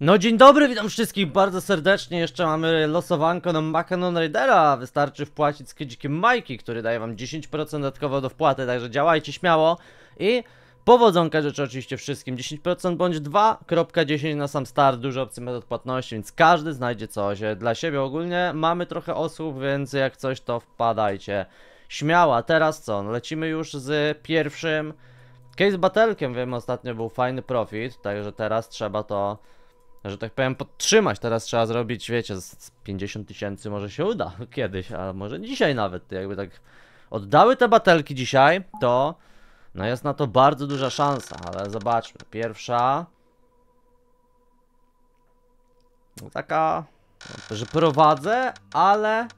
No dzień dobry, witam wszystkich bardzo serdecznie, jeszcze mamy losowanko na Macanon Raidera, wystarczy wpłacić z kodzikiem Majki, który daje wam 10% dodatkowo do wpłaty, także działajcie śmiało i powodzonka życzę oczywiście wszystkim, 10% bądź 2.10 na sam start, dużo opcji metod płatności, więc każdy znajdzie coś dla siebie, ogólnie mamy trochę osób, więc jak coś to wpadajcie śmiała. Teraz co? No, lecimy już z pierwszym case battlekiem, wiem ostatnio był fajny profit, także teraz trzeba to że tak powiem, podtrzymać. Teraz trzeba zrobić, wiecie, z 50 tysięcy może się uda kiedyś, a może dzisiaj nawet. Jakby tak oddały te batelki dzisiaj, to no jest na to bardzo duża szansa, ale zobaczmy. Pierwsza. No taka, no, że prowadzę, ale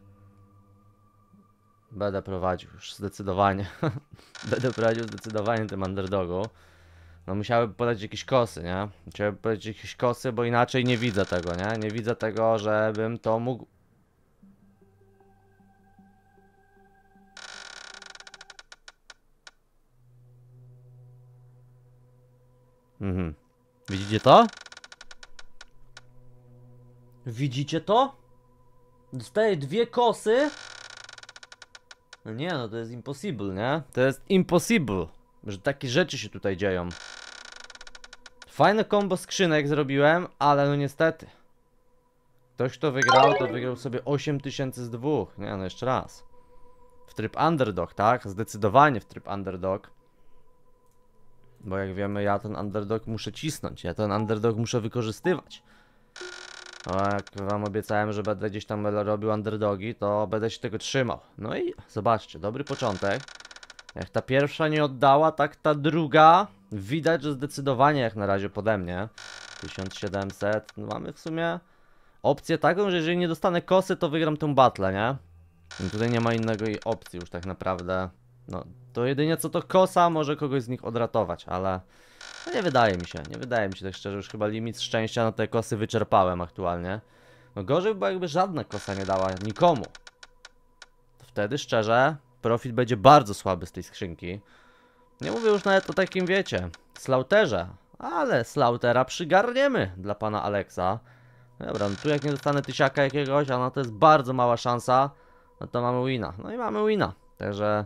będę prowadził już zdecydowanie. będę prowadził zdecydowanie tym underdogu no musiały podać jakieś kosy, nie? Musiały podać jakieś kosy, bo inaczej nie widzę tego, nie? Nie widzę tego, żebym to mógł... Mhm. Widzicie to? Widzicie to? Dostaję dwie kosy? No nie, no to jest impossible, nie? To jest impossible, że takie rzeczy się tutaj dzieją. Fajne kombo skrzynek zrobiłem, ale no niestety. Ktoś kto wygrał, to wygrał sobie 8000 z dwóch. Nie no, jeszcze raz. W tryb underdog, tak? Zdecydowanie w tryb underdog. Bo jak wiemy, ja ten underdog muszę cisnąć. Ja ten underdog muszę wykorzystywać. A no, jak wam obiecałem, że będę gdzieś tam robił underdogi, to będę się tego trzymał. No i zobaczcie, dobry początek. Jak ta pierwsza nie oddała, tak ta druga Widać, że zdecydowanie jak na razie pode mnie. 1700. No mamy w sumie opcję taką, że jeżeli nie dostanę kosy, to wygram tą battle, nie? I tutaj nie ma innego opcji już tak naprawdę. No, to jedynie co to kosa może kogoś z nich odratować, ale... No nie wydaje mi się, nie wydaje mi się tak szczerze, już chyba limit szczęścia na te kosy wyczerpałem aktualnie. No gorzej by było jakby żadna kosa nie dała nikomu. wtedy szczerze, profit będzie bardzo słaby z tej skrzynki. Nie mówię już nawet o takim, wiecie, slauterze, ale slautera przygarniemy dla pana Aleksa. Dobra, no tu jak nie dostanę tysiaka jakiegoś, a no to jest bardzo mała szansa, no to mamy wina. No i mamy wina, także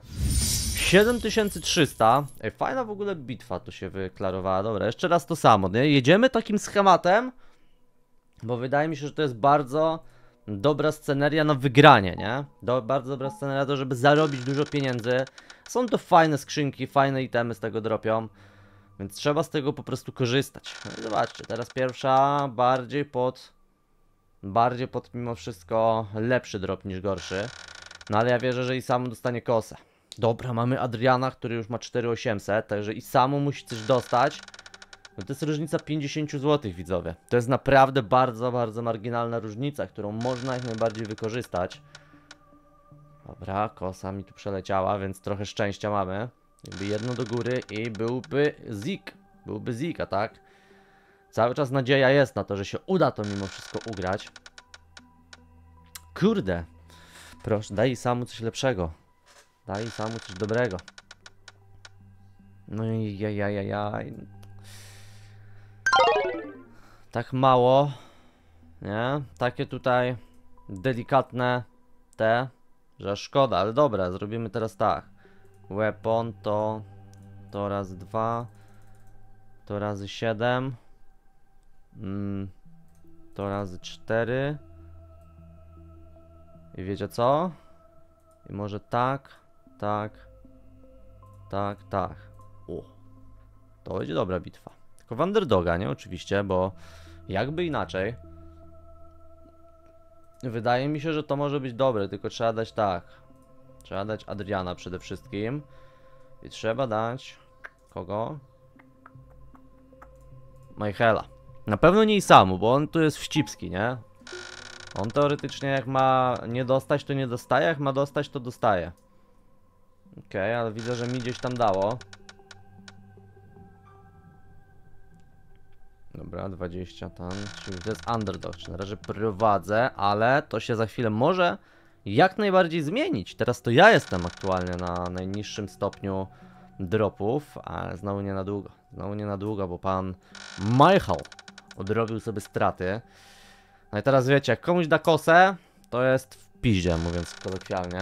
7300. Ej, fajna w ogóle bitwa tu się wyklarowała. Dobra, jeszcze raz to samo, nie? Jedziemy takim schematem, bo wydaje mi się, że to jest bardzo dobra sceneria na wygranie, nie? Do, bardzo dobra sceneria to, żeby zarobić dużo pieniędzy. Są to fajne skrzynki, fajne itemy z tego dropią. Więc trzeba z tego po prostu korzystać. zobaczcie, teraz pierwsza bardziej pod... Bardziej pod mimo wszystko lepszy drop niż gorszy. No ale ja wierzę, że i sam dostanie kosę. Dobra, mamy Adriana, który już ma 4800, także i samu musi coś dostać. No to jest różnica 50 zł, widzowie. To jest naprawdę bardzo, bardzo marginalna różnica, którą można jak najbardziej wykorzystać. Dobra, kosa mi tu przeleciała, więc trochę szczęścia mamy. Jakby jedno do góry i byłby zik. Byłby zika, tak? Cały czas nadzieja jest na to, że się uda to mimo wszystko ugrać. Kurde. Proszę, daj samu coś lepszego. Daj samu coś dobrego. No i jajajajaj tak mało, nie? Takie tutaj delikatne te, że szkoda, ale dobra, zrobimy teraz tak. Weapon to, to raz dwa, to razy siedem, mm, to razy cztery. I wiecie co? I może tak, tak, tak, tak. O, to będzie dobra bitwa. Tylko Wanderdoga, nie? Oczywiście, bo jakby inaczej. Wydaje mi się, że to może być dobre, tylko trzeba dać tak. Trzeba dać Adriana przede wszystkim. I trzeba dać... Kogo? Michaela. Na pewno nie i samu, bo on tu jest wścibski, nie? On teoretycznie jak ma nie dostać, to nie dostaje, jak ma dostać, to dostaje. Okej, okay, ale widzę, że mi gdzieś tam dało. Dobra, 20 tam. Czyli to jest underdog, czyli na razie prowadzę, ale to się za chwilę może jak najbardziej zmienić. Teraz to ja jestem aktualnie na najniższym stopniu dropów, ale znowu nie na długo. Znowu nie na długo, bo pan Michael odrobił sobie straty. No i teraz wiecie, jak komuś da kosę, to jest w piździe, mówiąc kolokwialnie.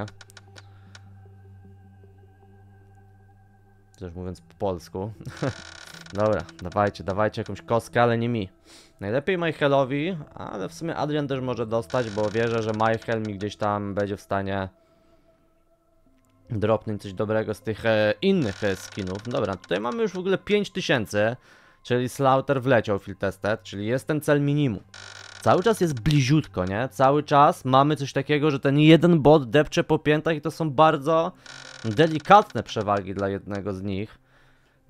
Też mówiąc po polsku. Dobra, dawajcie, dawajcie jakąś kostkę, ale nie mi. Najlepiej Michaelowi, ale w sumie Adrian też może dostać, bo wierzę, że Michael mi gdzieś tam będzie w stanie dropnąć coś dobrego z tych e, innych e, skinów. No dobra, tutaj mamy już w ogóle 5000, czyli Slaughter wleciał w tested, czyli jest ten cel minimum. Cały czas jest bliziutko, nie? Cały czas mamy coś takiego, że ten jeden bot depcze po piętach i to są bardzo delikatne przewagi dla jednego z nich.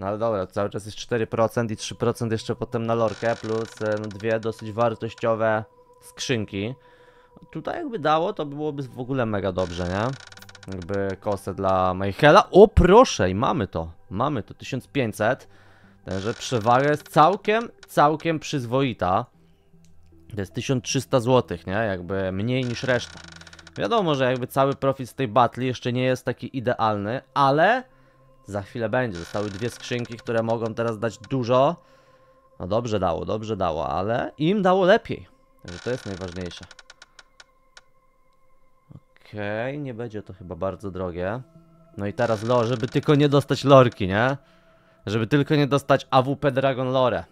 No ale dobra, cały czas jest 4% i 3% jeszcze potem na lorkę, plus no, dwie dosyć wartościowe skrzynki. Tutaj jakby dało, to byłoby w ogóle mega dobrze, nie? Jakby kosę dla Michaela O proszę, i mamy to, mamy to, 1500. Także przewaga jest całkiem, całkiem przyzwoita. To jest 1300 zł, nie? Jakby mniej niż reszta. Wiadomo, że jakby cały profit z tej battle jeszcze nie jest taki idealny, ale za chwilę będzie. Zostały dwie skrzynki, które mogą teraz dać dużo. No dobrze dało, dobrze dało, ale im dało lepiej. Także to jest najważniejsze. Okej, okay, nie będzie to chyba bardzo drogie. No i teraz lore, żeby tylko nie dostać lorki, nie? Żeby tylko nie dostać AWP Dragon Lore.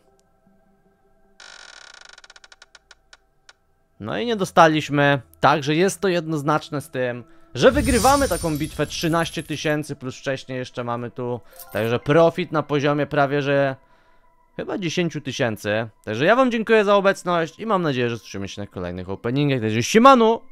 No i nie dostaliśmy, także jest to jednoznaczne z tym, że wygrywamy taką bitwę 13 tysięcy plus wcześniej jeszcze mamy tu także profit na poziomie prawie, że chyba 10 tysięcy. Także ja wam dziękuję za obecność i mam nadzieję, że słyszymy się na kolejnych openingach. Także siemanu!